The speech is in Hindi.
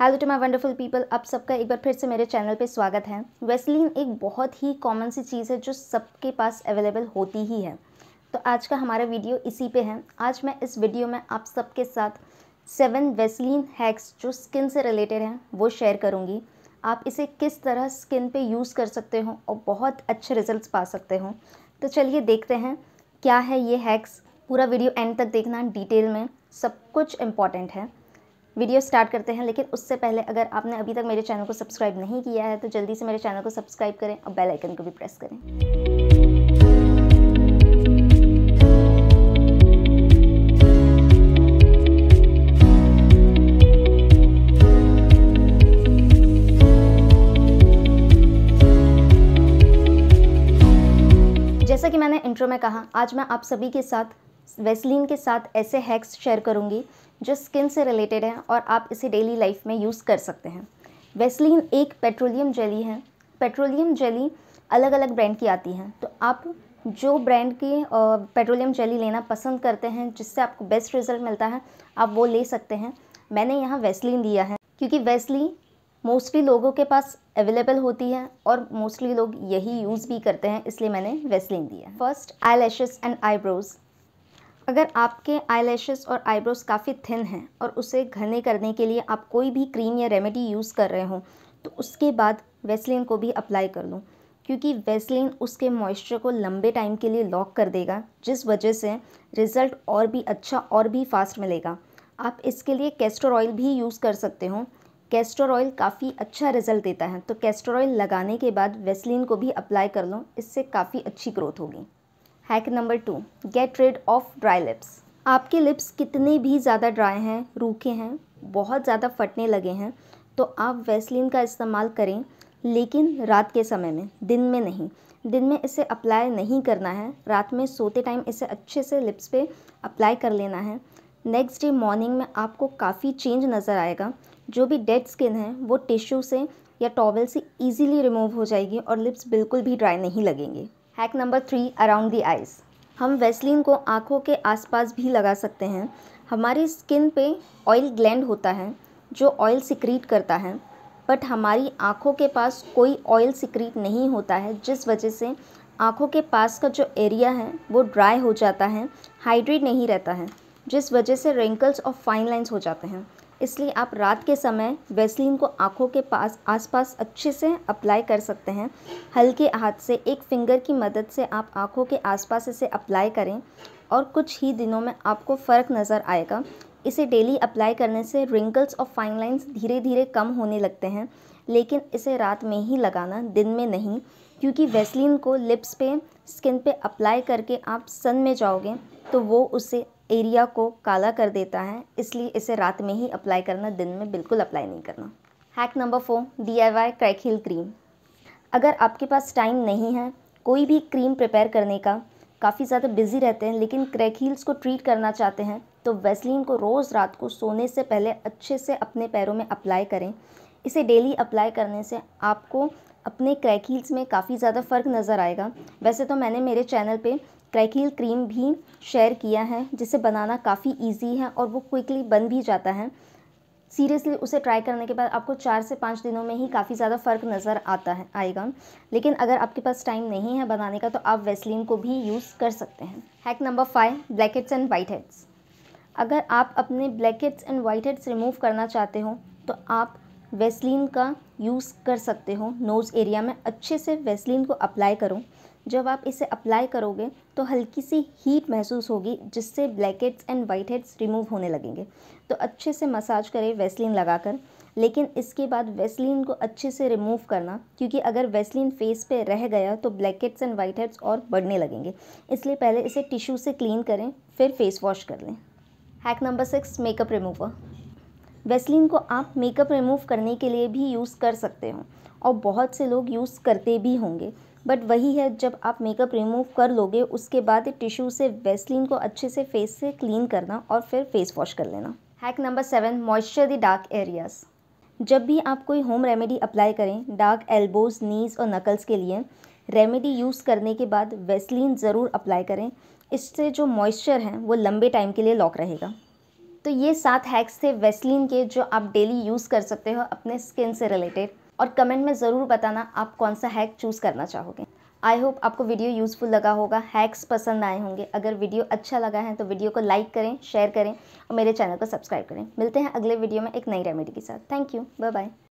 hello to my wonderful people आप सबका एक बार फिर से मेरे चैनल पे स्वागत है वेस्लिन एक बहुत ही कॉमन सी चीज़ है जो सबके पास अवेलेबल होती ही है तो आज का हमारा वीडियो इसी पे है आज मैं इस वीडियो में आप सबके साथ सेवन वेस्लिन हैक्स जो स्किन से रिलेटेड हैं वो शेयर करूँगी आप इसे किस तरह स्किन पर यूज़ कर सकते हो और बहुत अच्छे रिजल्ट पा सकते हो तो चलिए देखते हैं क्या है ये हैक्स पूरा वीडियो एंड तक देखना डिटेल में सब कुछ इम्पॉर्टेंट है वीडियो स्टार्ट करते हैं लेकिन उससे पहले अगर आपने अभी तक मेरे चैनल को सब्सक्राइब नहीं किया है तो जल्दी से मेरे चैनल को सब्सक्राइब करें और बेल आइकन को भी प्रेस करें जैसा कि मैंने इंट्रो में कहा आज मैं आप सभी के साथ वेस्लिन के साथ ऐसे हैक्स शेयर करूँगी जो स्किन से रिलेटेड हैं और आप इसे डेली लाइफ में यूज़ कर सकते हैं वेस्लिन एक पेट्रोलियम जेली है पेट्रोलियम जेली अलग अलग ब्रांड की आती हैं तो आप जो ब्रांड की पेट्रोलियम जेली लेना पसंद करते हैं जिससे आपको बेस्ट रिजल्ट मिलता है आप वो ले सकते हैं मैंने यहाँ वेस्लिन लिया है क्योंकि वेस्लिन मोस्टली लोगों के पास अवेलेबल होती है और मोस्टली लोग यही यूज़ भी करते हैं इसलिए मैंने वेस्लिन दिया first eyelashes and eyebrows अगर आपके आई और आईब्रोज काफ़ी थिन हैं और उसे घने करने के लिए आप कोई भी क्रीम या रेमेडी यूज़ कर रहे हो तो उसके बाद वेस्लिन को भी अप्लाई कर लूँ क्योंकि वेस्लिन उसके मॉइस्चर को लंबे टाइम के लिए लॉक कर देगा जिस वजह से रिज़ल्ट और भी अच्छा और भी फास्ट मिलेगा आप इसके लिए कैस्टर ऑयल भी यूज़ कर सकते हो कैस्टर ऑयल काफ़ी अच्छा रिजल्ट देता है तो कैस्टर ऑयल लगाने के बाद वेस्लिन को भी अप्लाई कर लो इससे काफ़ी अच्छी ग्रोथ होगी hack number two get rid of dry lips आपके लिप्स कितने भी ज़्यादा ड्राई हैं रूखे हैं बहुत ज़्यादा फटने लगे हैं तो आप वैसलिन का इस्तेमाल करें लेकिन रात के समय में दिन में नहीं दिन में इसे अप्लाई नहीं करना है रात में सोते टाइम इसे अच्छे से लिप्स पे अप्लाई कर लेना है नेक्स्ट डे मॉर्निंग में आपको काफ़ी चेंज नज़र आएगा जो भी डेड स्किन है वो टिश्यू से या टॉवल से ईजिली रिमूव हो जाएगी और लिप्स बिल्कुल भी ड्राई नहीं लगेंगे hack number three around the eyes हम वेस्लिन को आँखों के आसपास भी लगा सकते हैं हमारी स्किन पे ऑयल ग्लैंड होता है जो ऑयल सिक्रीट करता है बट हमारी आँखों के पास कोई ऑयल सिक्रीट नहीं होता है जिस वजह से आँखों के पास का जो एरिया है वो ड्राई हो जाता है हाइड्रेट नहीं रहता है जिस वजह से रिंकल्स और फाइन लाइंस हो जाते हैं इसलिए आप रात के समय वैसलीन को आँखों के पास आसपास अच्छे से अप्लाई कर सकते हैं हल्के हाथ से एक फिंगर की मदद से आप आँखों के आसपास इसे अप्लाई करें और कुछ ही दिनों में आपको फ़र्क नज़र आएगा इसे डेली अप्लाई करने से रिंकल्स और फाइन लाइंस धीरे धीरे कम होने लगते हैं लेकिन इसे रात में ही लगाना दिन में नहीं क्योंकि वैसलीन को लिप्स पे स्किन पे अप्लाई करके आप सन में जाओगे तो वो उसे एरिया को काला कर देता है इसलिए इसे रात में ही अप्लाई करना दिन में बिल्कुल अप्लाई नहीं करना hack number four D I Y crack heel cream अगर आपके पास टाइम नहीं है कोई भी क्रीम प्रिपेयर करने का काफ़ी ज़्यादा बिजी रहते हैं लेकिन क्रैक हील्स को ट्रीट करना चाहते हैं तो वेस्लिन को रोज़ रात को सोने से पहले अच्छे से अपने पैरों में अप्लाई करें इसे डेली अप्लाई करने से आपको अपने क्रैक हील्स में काफ़ी ज़्यादा फ़र्क नज़र आएगा वैसे तो मैंने मेरे चैनल पे ट्रैकिल क्रीम भी शेयर किया है जिसे बनाना काफ़ी ईजी है और वो क्विकली बन भी जाता है सीरियसली उसे ट्राई करने के बाद आपको चार से पाँच दिनों में ही काफ़ी ज़्यादा फ़र्क नज़र आता है आएगा लेकिन अगर आपके पास टाइम नहीं है बनाने का तो आप वेस्लिन को भी यूज़ कर सकते हैं hack number five blackheads and whiteheads अगर आप अपने blackheads and whiteheads remove करना चाहते हो तो आप वेस्लिन का यूज़ कर सकते हो नोज़ एरिया में अच्छे से वेस्लिन को अप्लाई करो जब आप इसे अप्लाई करोगे तो हल्की सी हीट महसूस होगी जिससे blackheads and whiteheads remove होने लगेंगे तो अच्छे से मसाज करें वेस्लिन लगाकर लेकिन इसके बाद वेस्लिन को अच्छे से रिमूव करना क्योंकि अगर वेस्लिन फेस पे रह गया तो blackheads and whiteheads और बढ़ने लगेंगे इसलिए पहले इसे टिश्यू से क्लीन करें फिर फेस वॉश कर लें hack number six makeup remover Vaseline को आप मेकअप रिमूव करने के लिए भी यूज़ कर सकते हो और बहुत से लोग यूज़ करते भी होंगे बट वही है जब आप मेकअप रिमूव कर लोगे उसके बाद टिश्यू से वेस्लिन को अच्छे से फेस से क्लीन करना और फिर फेस वॉश कर लेना hack number seven moisture the dark areas जब भी आप कोई होम रेमेडी अप्लाई करें डार्क एल्बोज नीज और नकल्स के लिए रेमेडी यूज़ करने के बाद वेस्लिन ज़रूर अप्लाई करें इससे जो मॉइस्चर है वो लंबे टाइम के लिए लॉक रहेगा तो ये सात हैक्स थे वेस्लिन के जो आप डेली यूज़ कर सकते हो अपने स्किन से रिलेटेड और कमेंट में ज़रूर बताना आप कौन सा हैक चूज़ करना चाहोगे आई होप आपको वीडियो यूज़फुल लगा होगा हैक्स पसंद आए होंगे अगर वीडियो अच्छा लगा है तो वीडियो को लाइक करें शेयर करें और मेरे चैनल को सब्सक्राइब करें मिलते हैं अगले वीडियो में एक नई रेमेडी के साथ थैंक यू बाय बाय